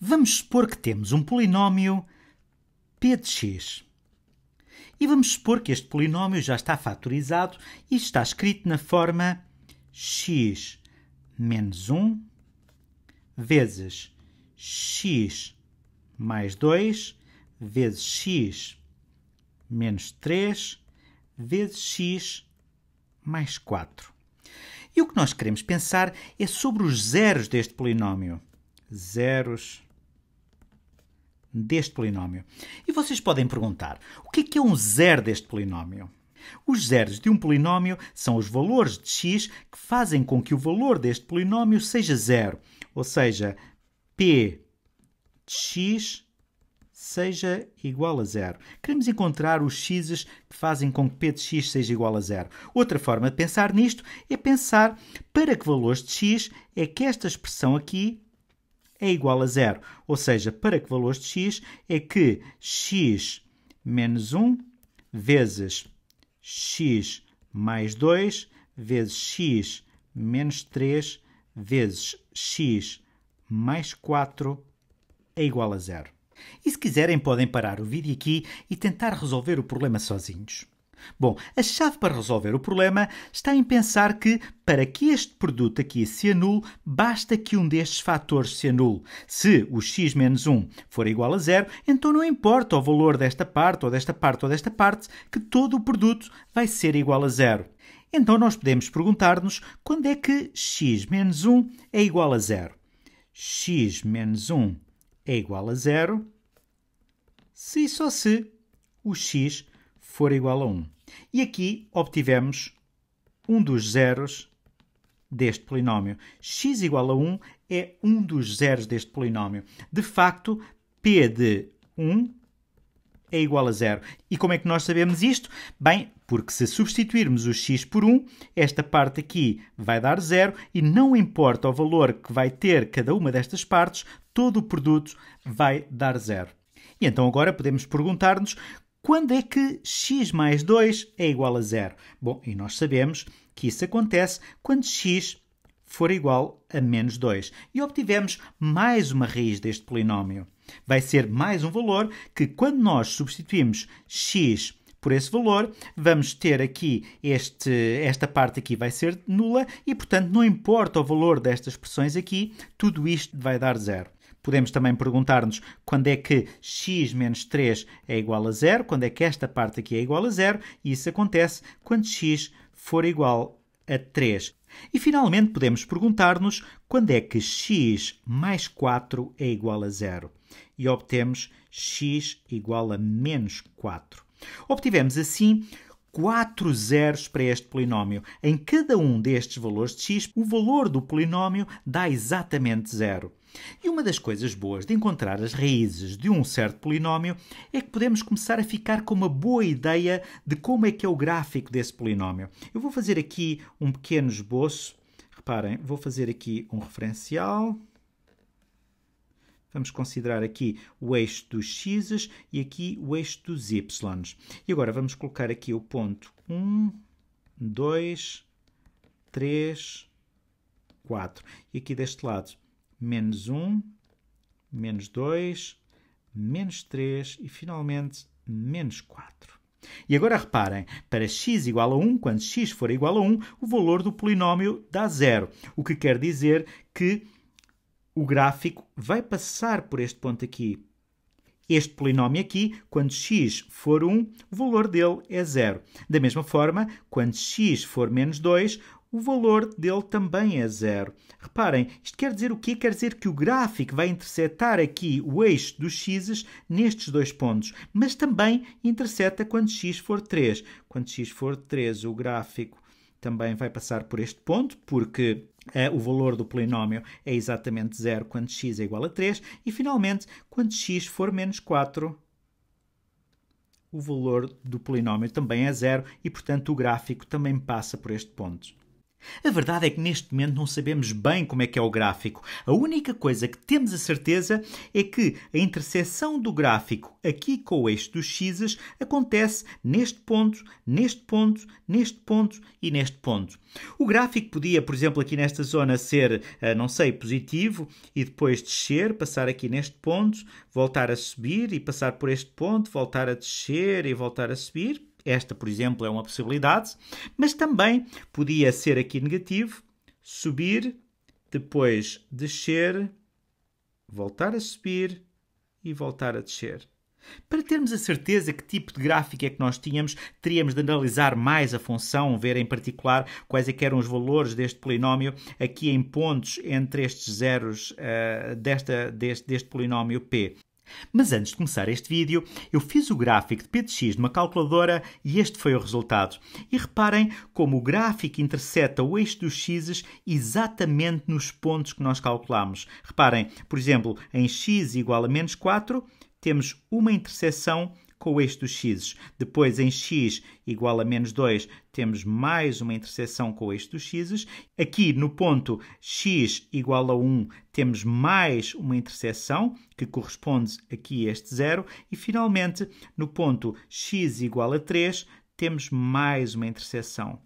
Vamos supor que temos um polinómio p de x. E vamos supor que este polinómio já está fatorizado e está escrito na forma x menos 1 vezes x mais 2 vezes x menos 3 vezes x mais 4. E o que nós queremos pensar é sobre os zeros deste polinómio. Zeros deste polinómio. E vocês podem perguntar: o que é, que é um zero deste polinómio? Os zeros de um polinómio são os valores de x que fazem com que o valor deste polinómio seja zero, ou seja, p de x seja igual a zero. Queremos encontrar os x's que fazem com que p de x seja igual a zero. Outra forma de pensar nisto é pensar para que valores de x é que esta expressão aqui é igual a zero. Ou seja, para que valores de x é que x menos 1 vezes x mais 2 vezes x menos 3 vezes x mais 4 é igual a zero. E se quiserem podem parar o vídeo aqui e tentar resolver o problema sozinhos. Bom, a chave para resolver o problema está em pensar que, para que este produto aqui se anule, basta que um destes fatores se anule. Se o x menos 1 for igual a zero, então não importa o valor desta parte, ou desta parte, ou desta parte, que todo o produto vai ser igual a zero. Então nós podemos perguntar-nos quando é que x menos 1 é igual a zero. x menos 1 é igual a zero se e só se o x for igual a 1. E aqui obtivemos um dos zeros deste polinómio. x igual a 1 é um dos zeros deste polinómio. De facto, p de 1 é igual a zero. E como é que nós sabemos isto? Bem, porque se substituirmos o x por 1, esta parte aqui vai dar zero e não importa o valor que vai ter cada uma destas partes, todo o produto vai dar zero. E então agora podemos perguntar-nos quando é que x mais 2 é igual a zero? Bom, e nós sabemos que isso acontece quando x for igual a menos 2. E obtivemos mais uma raiz deste polinómio. Vai ser mais um valor que, quando nós substituímos x por esse valor, vamos ter aqui este, esta parte aqui vai ser nula e, portanto, não importa o valor destas expressões aqui, tudo isto vai dar zero. Podemos também perguntar-nos quando é que x menos 3 é igual a zero, quando é que esta parte aqui é igual a zero, e isso acontece quando x for igual a 3. E finalmente podemos perguntar-nos quando é que x mais 4 é igual a zero. E obtemos x igual a menos 4. Obtivemos assim quatro zeros para este polinómio. Em cada um destes valores de x, o valor do polinómio dá exatamente zero. E uma das coisas boas de encontrar as raízes de um certo polinómio é que podemos começar a ficar com uma boa ideia de como é que é o gráfico desse polinómio. Eu vou fazer aqui um pequeno esboço. Reparem, vou fazer aqui um referencial Vamos considerar aqui o eixo dos x e aqui o eixo dos y. E agora vamos colocar aqui o ponto 1, 2, 3, 4. E aqui deste lado, menos 1, menos 2, menos 3 e finalmente menos 4. E agora reparem, para x igual a 1, quando x for igual a 1, o valor do polinómio dá zero, o que quer dizer que o gráfico vai passar por este ponto aqui. Este polinómio aqui, quando x for 1, o valor dele é zero. Da mesma forma, quando x for menos 2, o valor dele também é zero. Reparem, isto quer dizer o quê? Quer dizer que o gráfico vai interceptar aqui o eixo dos x nestes dois pontos, mas também intercepta quando x for 3. Quando x for 3, o gráfico também vai passar por este ponto, porque Uh, o valor do polinómio é exatamente zero quando x é igual a 3. E, finalmente, quando x for menos 4, o valor do polinómio também é zero e, portanto, o gráfico também passa por este ponto. A verdade é que neste momento não sabemos bem como é que é o gráfico. A única coisa que temos a certeza é que a interseção do gráfico aqui com o eixo dos x's acontece neste ponto, neste ponto, neste ponto e neste ponto. O gráfico podia, por exemplo, aqui nesta zona ser, eh, não sei, positivo e depois descer, passar aqui neste ponto, voltar a subir e passar por este ponto, voltar a descer e voltar a subir. Esta, por exemplo, é uma possibilidade, mas também podia ser aqui negativo, subir, depois descer, voltar a subir e voltar a descer. Para termos a certeza que tipo de gráfico é que nós tínhamos, teríamos de analisar mais a função, ver em particular quais é eram os valores deste polinómio aqui em pontos entre estes zeros uh, desta, deste, deste polinómio P. Mas antes de começar este vídeo, eu fiz o gráfico de P de x numa calculadora e este foi o resultado. E reparem como o gráfico interseta o eixo dos x's exatamente nos pontos que nós calculamos. Reparem, por exemplo, em x igual a menos 4, temos uma interseção com o eixo dos x. Depois, em x igual a menos 2, temos mais uma interseção com o eixo dos x. Aqui, no ponto x igual a 1, temos mais uma interseção, que corresponde aqui a este zero. E, finalmente, no ponto x igual a 3, temos mais uma interseção.